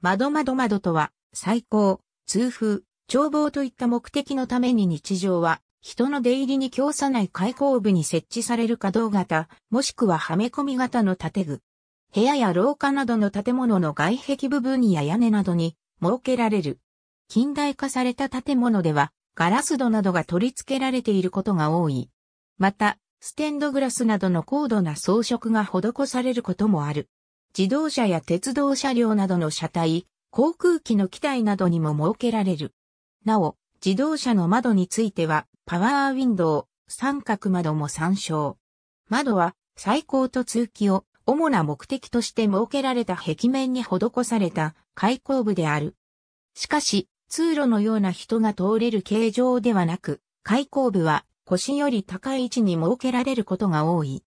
窓窓窓とは、最高、通風、眺望といった目的のために日常は、人の出入りに強さない開口部に設置される可動型、もしくははめ込み型の建具。部屋や廊下などの建物の外壁部分や屋根などに設けられる。近代化された建物では、ガラス戸などが取り付けられていることが多い。また、ステンドグラスなどの高度な装飾が施されることもある。自動車や鉄道車両などの車体、航空機の機体などにも設けられる。なお、自動車の窓については、パワーウィンドウ、三角窓も参照。窓は、最高と通気を、主な目的として設けられた壁面に施された開口部である。しかし、通路のような人が通れる形状ではなく、開口部は腰より高い位置に設けられることが多い。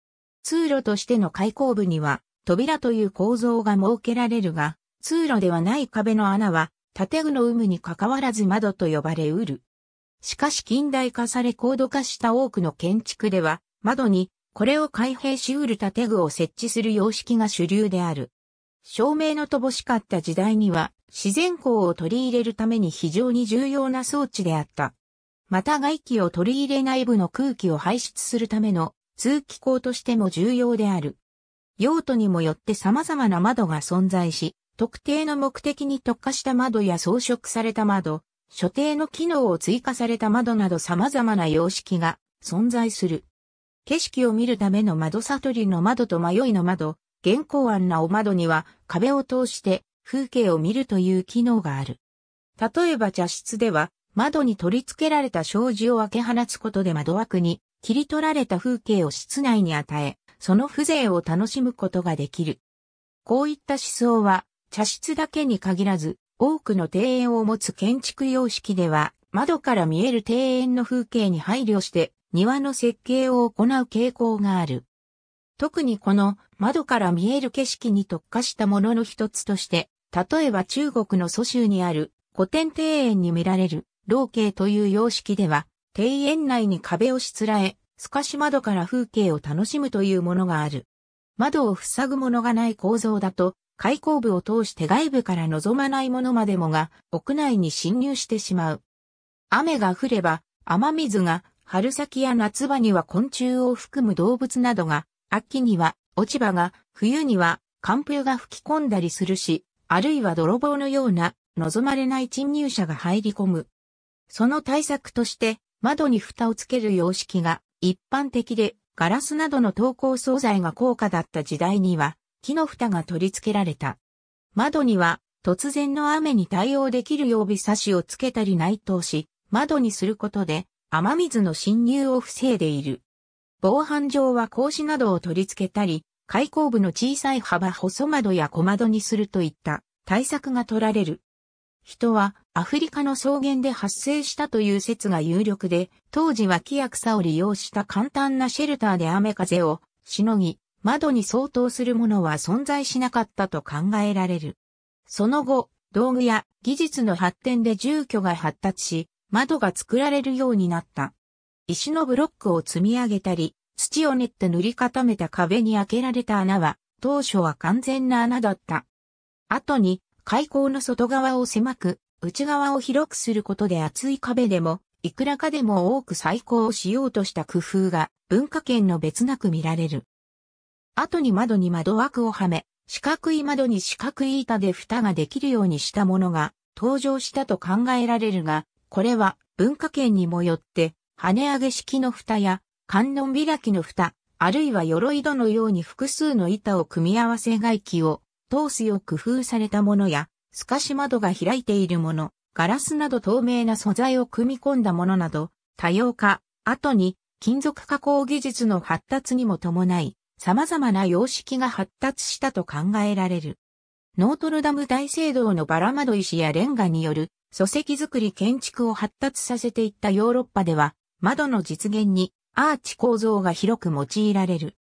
通路としての開口部には、扉という構造が設けられるが、通路ではない壁の穴は、建具の有無に関わらず窓と呼ばれうる。しかし近代化され高度化した多くの建築では、窓に、これを開閉しうる建具を設置する様式が主流である。照明の乏しかった時代には、自然光を取り入れるために非常に重要な装置であった。また外気を取り入れ内部の空気を排出するための通気口としても重要である。用途にもよって様々な窓が存在し、特定の目的に特化した窓や装飾された窓、所定の機能を追加された窓など様々な様式が存在する。景色を見るための窓悟りの窓と迷いの窓、現行案なお窓には壁を通して風景を見るという機能がある。例えば茶室では窓に取り付けられた障子を開け放つことで窓枠に切り取られた風景を室内に与え、その風情を楽しむことができる。こういった思想は、茶室だけに限らず、多くの庭園を持つ建築様式では、窓から見える庭園の風景に配慮して、庭の設計を行う傾向がある。特にこの窓から見える景色に特化したものの一つとして、例えば中国の蘇州にある古典庭園に見られる老景という様式では、庭園内に壁をしつらえ、透かし窓から風景を楽しむというものがある。窓を塞ぐものがない構造だと、開口部を通して外部から望まないものまでもが屋内に侵入してしまう。雨が降れば雨水が春先や夏場には昆虫を含む動物などが、秋には落ち葉が、冬には寒風が吹き込んだりするし、あるいは泥棒のような望まれない侵入者が入り込む。その対策として窓に蓋をつける様式が一般的でガラスなどの投稿惣菜が高価だった時代には木の蓋が取り付けられた。窓には突然の雨に対応できる曜日差しをつけたり内藤し、窓にすることで雨水の侵入を防いでいる。防犯上は格子などを取り付けたり、開口部の小さい幅細窓や小窓にするといった対策が取られる。人はアフリカの草原で発生したという説が有力で、当時は木や草を利用した簡単なシェルターで雨風をしのぎ、窓に相当するものは存在しなかったと考えられる。その後、道具や技術の発展で住居が発達し、窓が作られるようになった。石のブロックを積み上げたり、土を練って塗り固めた壁に開けられた穴は、当初は完全な穴だった。後に開口の外側を狭く、内側を広くすることで厚い壁でも、いくらかでも多く再興をしようとした工夫が文化圏の別なく見られる。後に窓に窓枠をはめ、四角い窓に四角い板で蓋ができるようにしたものが登場したと考えられるが、これは文化圏にもよって、跳ね上げ式の蓋や観音開きの蓋、あるいは鎧戸のように複数の板を組み合わせ外気を通すよう工夫されたものや、透かし窓が開いているもの、ガラスなど透明な素材を組み込んだものなど、多様化、後に金属加工技術の発達にも伴い、様々な様式が発達したと考えられる。ノートルダム大聖堂のバラ窓石やレンガによる礎石作り建築を発達させていったヨーロッパでは、窓の実現にアーチ構造が広く用いられる。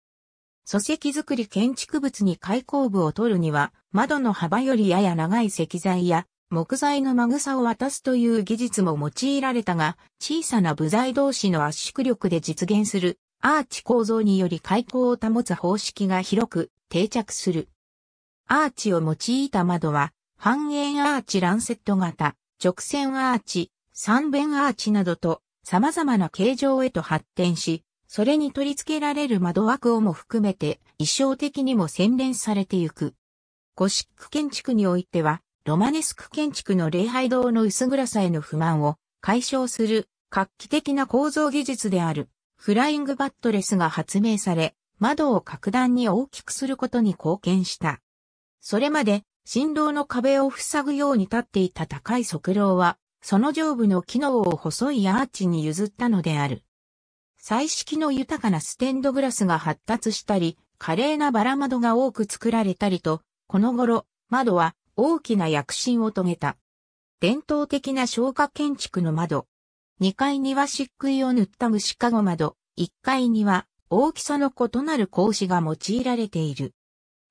礎石造り建築物に開口部を取るには、窓の幅よりやや長い石材や木材のまぐさを渡すという技術も用いられたが、小さな部材同士の圧縮力で実現するアーチ構造により開口を保つ方式が広く定着する。アーチを用いた窓は、半円アーチランセット型、直線アーチ、三弁アーチなどと様々な形状へと発展し、それに取り付けられる窓枠をも含めて、衣装的にも洗練されてゆく。ゴシック建築においては、ロマネスク建築の礼拝堂の薄暗さへの不満を解消する画期的な構造技術であるフライングバットレスが発明され、窓を格段に大きくすることに貢献した。それまで振動の壁を塞ぐように立っていた高い側廊は、その上部の機能を細いアーチに譲ったのである。彩色の豊かなステンドグラスが発達したり、華麗なバラ窓が多く作られたりと、この頃、窓は大きな躍進を遂げた。伝統的な消火建築の窓。2階には漆喰を塗った虫かご窓、1階には大きさの異なる格子が用いられている。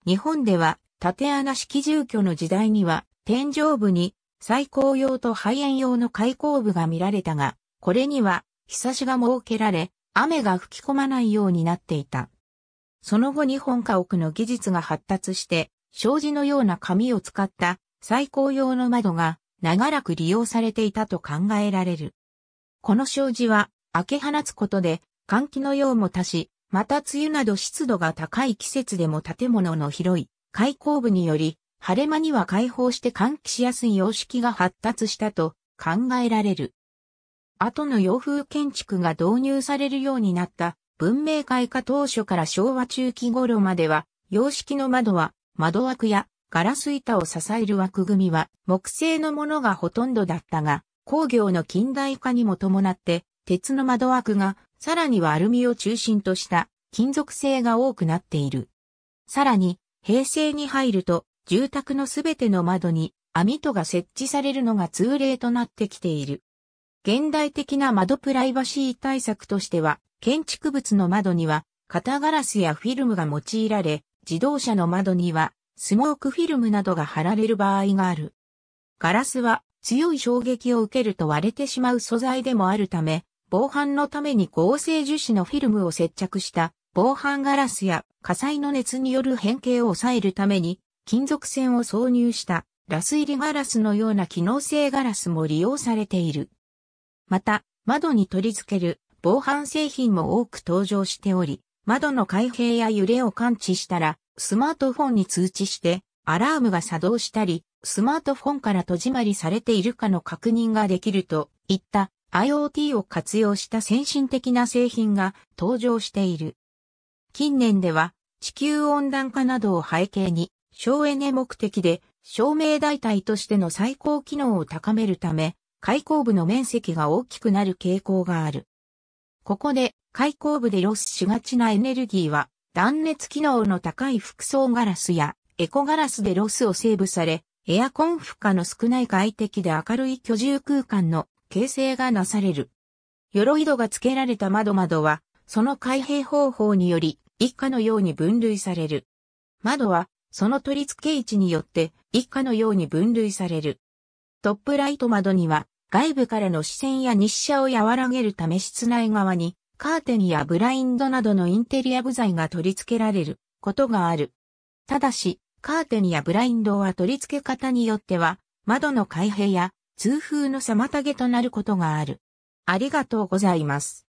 日本では縦穴式住居の時代には天井部に最高用と肺炎用の開口部が見られたが、これには日差しが設けられ、雨が吹き込まないようになっていた。その後日本家屋の技術が発達して、障子のような紙を使った最高用の窓が長らく利用されていたと考えられる。この障子は開け放つことで換気の用も足し、また梅雨など湿度が高い季節でも建物の広い開口部により、晴れ間には開放して換気しやすい様式が発達したと考えられる。後の洋風建築が導入されるようになった文明開化当初から昭和中期頃までは、洋式の窓は窓枠やガラス板を支える枠組みは木製のものがほとんどだったが、工業の近代化にも伴って鉄の窓枠がさらにはアルミを中心とした金属製が多くなっている。さらに平成に入ると住宅のすべての窓に網戸が設置されるのが通例となってきている。現代的な窓プライバシー対策としては、建築物の窓には、型ガラスやフィルムが用いられ、自動車の窓には、スモークフィルムなどが貼られる場合がある。ガラスは強い衝撃を受けると割れてしまう素材でもあるため、防犯のために合成樹脂のフィルムを接着した防犯ガラスや火災の熱による変形を抑えるために金属線を挿入したラス入りガラスのような機能性ガラスも利用されている。また、窓に取り付ける防犯製品も多く登場しており、窓の開閉や揺れを感知したら、スマートフォンに通知して、アラームが作動したり、スマートフォンから戸締まりされているかの確認ができるといった IoT を活用した先進的な製品が登場している。近年では地球温暖化などを背景に省エネ目的で照明代替としての最高機能を高めるため開口部の面積が大きくなる傾向がある。ここで開口部でロスしがちなエネルギーは断熱機能の高い服装ガラスやエコガラスでロスをセーブされ、エアコン負荷の少ない快適で明るい居住空間の形成がなされる。鎧戸が付けられた窓窓は、その開閉方法により、一家のように分類される。窓は、その取り付け位置によって、一家のように分類される。トップライト窓には、外部からの視線や日射を和らげるため室内側にカーテンやブラインドなどのインテリア部材が取り付けられることがある。ただし、カーテンやブラインドは取り付け方によっては、窓の開閉や通風の妨げとなることがある。ありがとうございます。